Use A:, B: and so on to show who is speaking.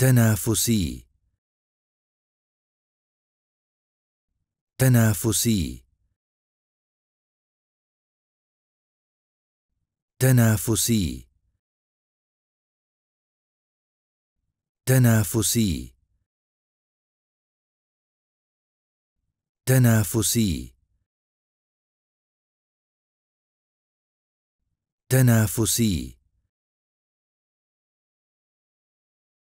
A: تنافسي تنافسي تنافسي تنافسي تنافسي تنافسي